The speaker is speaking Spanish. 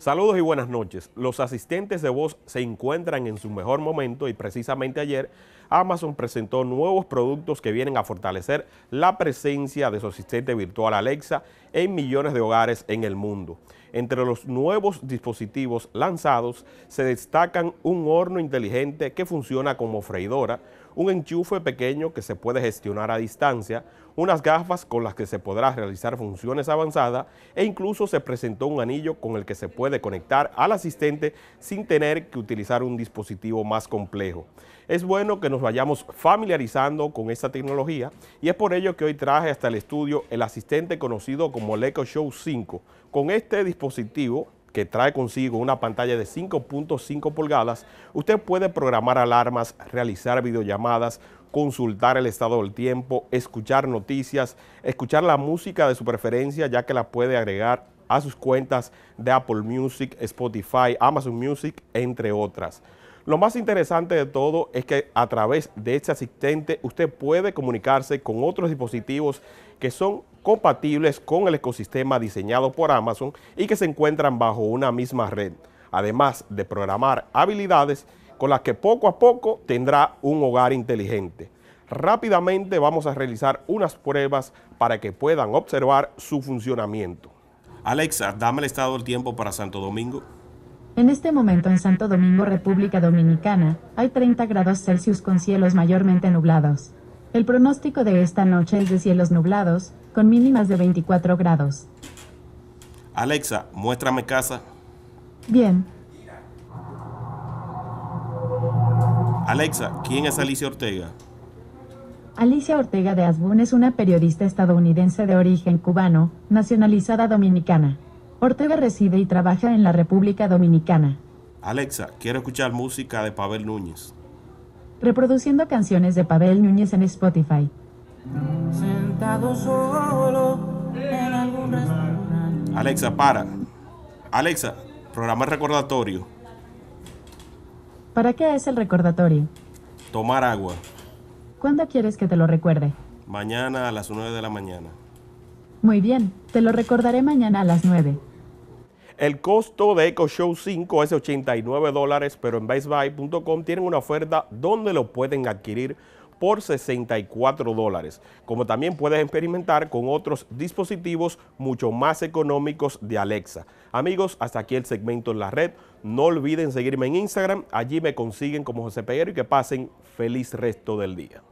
Saludos y buenas noches. Los asistentes de voz se encuentran en su mejor momento y precisamente ayer Amazon presentó nuevos productos que vienen a fortalecer la presencia de su asistente virtual Alexa en millones de hogares en el mundo. Entre los nuevos dispositivos lanzados se destacan un horno inteligente que funciona como freidora, un enchufe pequeño que se puede gestionar a distancia, unas gafas con las que se podrá realizar funciones avanzadas e incluso se presentó un anillo con el que se puede conectar al asistente sin tener que utilizar un dispositivo más complejo. Es bueno que nos vayamos familiarizando con esta tecnología y es por ello que hoy traje hasta el estudio el asistente conocido como el Show 5. Con este dispositivo que trae consigo una pantalla de 5.5 pulgadas, usted puede programar alarmas, realizar videollamadas, consultar el estado del tiempo, escuchar noticias, escuchar la música de su preferencia, ya que la puede agregar a sus cuentas de Apple Music, Spotify, Amazon Music, entre otras. Lo más interesante de todo es que a través de este asistente usted puede comunicarse con otros dispositivos que son compatibles con el ecosistema diseñado por Amazon y que se encuentran bajo una misma red, además de programar habilidades con las que poco a poco tendrá un hogar inteligente. Rápidamente vamos a realizar unas pruebas para que puedan observar su funcionamiento. Alexa, dame el estado del tiempo para Santo Domingo. En este momento en Santo Domingo, República Dominicana, hay 30 grados Celsius con cielos mayormente nublados. El pronóstico de esta noche es de cielos nublados, con mínimas de 24 grados. Alexa, muéstrame casa. Bien. Alexa, ¿quién es Alicia Ortega? Alicia Ortega de Asbun es una periodista estadounidense de origen cubano, nacionalizada dominicana. Ortega reside y trabaja en la República Dominicana. Alexa, quiero escuchar música de Pavel Núñez reproduciendo canciones de Pavel Núñez en Spotify. Alexa, para. Alexa, programa recordatorio. ¿Para qué es el recordatorio? Tomar agua. ¿Cuándo quieres que te lo recuerde? Mañana a las 9 de la mañana. Muy bien, te lo recordaré mañana a las 9. El costo de Echo Show 5 es 89 dólares, pero en BestBuy.com tienen una oferta donde lo pueden adquirir por 64 dólares, como también puedes experimentar con otros dispositivos mucho más económicos de Alexa. Amigos, hasta aquí el segmento en la red. No olviden seguirme en Instagram, allí me consiguen como José Peguero y que pasen feliz resto del día.